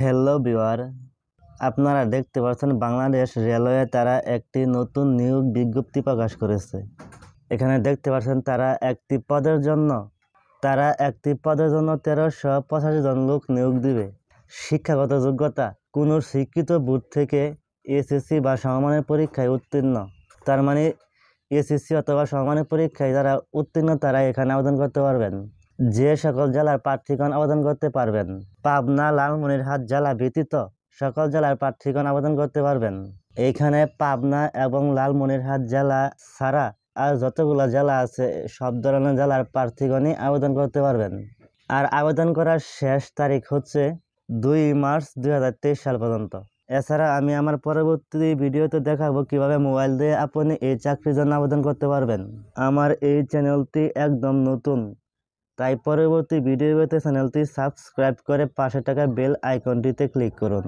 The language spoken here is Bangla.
হ্যালো বিওয়ার আপনারা দেখতে পাচ্ছেন বাংলাদেশ রেলওয়ে তারা একটি নতুন নিয়োগ বিজ্ঞপ্তি প্রকাশ করেছে এখানে দেখতে পাচ্ছেন তারা একটি পদের জন্য তারা একটি পদের জন্য তেরোশো পঁচাশি জন লোক নিয়োগ দিবে শিক্ষাগত যোগ্যতা কোনো শিক্ষিত বুথ থেকে এসএসসি বা সমমানের পরীক্ষায় উত্তীর্ণ তার মানে এসএসসি অথবা সমমানের পরীক্ষায় যারা উত্তীর্ণ তারা এখানে আবেদন করতে পারবেন যে সকল জেলার প্রার্থীগণ আবেদন করতে পারবেন পাবনা লালমনিরহাট জেলা ব্যতীত সকল জেলার প্রার্থীগণ আবেদন করতে পারবেন এখানে পাবনা এবং লালমনিরহাট জেলা ছাড়া আর যতগুলো জেলা আছে সব ধরনের জেলার প্রার্থীগণই আবেদন করতে পারবেন আর আবেদন করার শেষ তারিখ হচ্ছে দুই মার্চ দুই সাল পর্যন্ত এছাড়া আমি আমার পরবর্তী ভিডিওতে দেখাবো কিভাবে মোবাইল দিয়ে আপনি এই চাকরির জন্য আবেদন করতে পারবেন আমার এই চ্যানেলটি একদম নতুন তাই পরবর্তী ভিডিও পেতে চ্যানেলটি সাবস্ক্রাইব করে পাশে থাকা বেল আইকনটিতে ক্লিক করুন